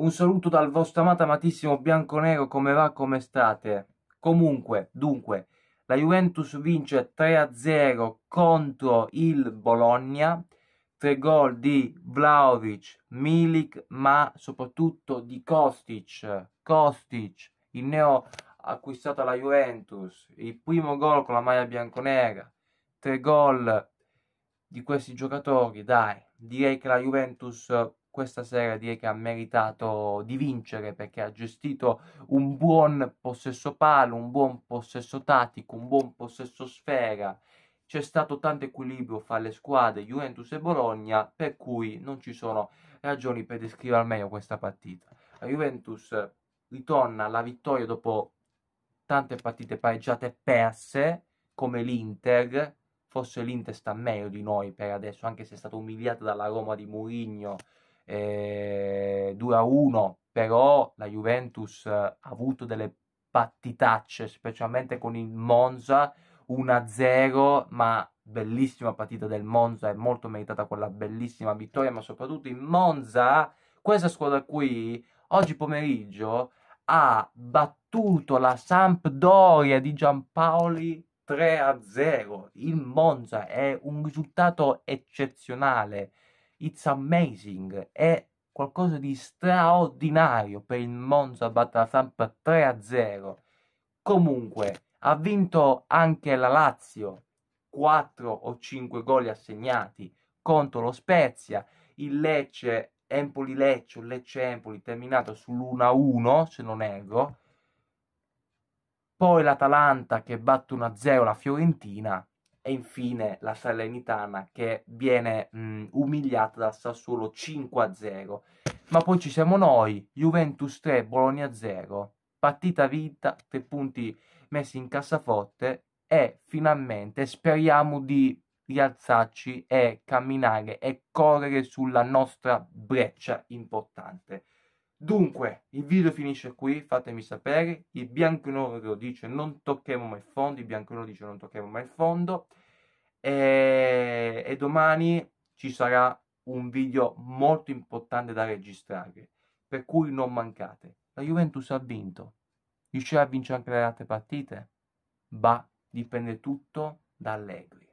Un saluto dal vostro amato amatissimo Bianco Nero, come va, come state? Comunque, dunque, la Juventus vince 3-0 contro il Bologna, tre gol di Vlaovic, Milik, ma soprattutto di Kostic. Kostic, il neo acquistato alla Juventus, il primo gol con la maglia bianconera, tre gol di questi giocatori, dai, direi che la Juventus questa sera direi che ha meritato di vincere perché ha gestito un buon possesso palo, un buon possesso tattico, un buon possesso sfera. C'è stato tanto equilibrio fra le squadre Juventus e Bologna, per cui non ci sono ragioni per descrivere al meglio questa partita. La Juventus ritorna alla vittoria dopo tante partite pareggiate perse, come l'Inter, forse l'Inter sta meglio di noi per adesso, anche se è stata umiliata dalla Roma di Mourinho eh, 2 1, però la Juventus eh, ha avuto delle battitacce, specialmente con il Monza 1-0, ma bellissima partita del Monza, è molto meritata quella bellissima vittoria, ma soprattutto il Monza, questa squadra qui, oggi pomeriggio ha battuto la Sampdoria di Giampaoli 3-0. Il Monza è un risultato eccezionale. It's amazing, è qualcosa di straordinario per il Monza la Battasamp 3-0. Comunque, ha vinto anche la Lazio, 4 o 5 gol assegnati contro lo Spezia, il Lecce Empoli Lecce, Lecce Empoli terminato sull'1-1 se non erro. Poi l'Atalanta che batte 1-0 la Fiorentina e infine la Salernitana che viene mh, umiliata dal Sassuolo 5-0. Ma poi ci siamo noi, Juventus 3, Bologna 0, partita vinta, tre punti messi in cassaforte e finalmente speriamo di rialzarci e camminare e correre sulla nostra breccia importante. Dunque, il video finisce qui, fatemi sapere, il bianconoro dice non tocchiamo mai il fondo, il bianconoro dice non tocchiamo mai il fondo e, e domani ci sarà un video molto importante da registrare, per cui non mancate. La Juventus ha vinto, riuscirà a vincere anche le altre partite? Bah, dipende tutto da Allegri.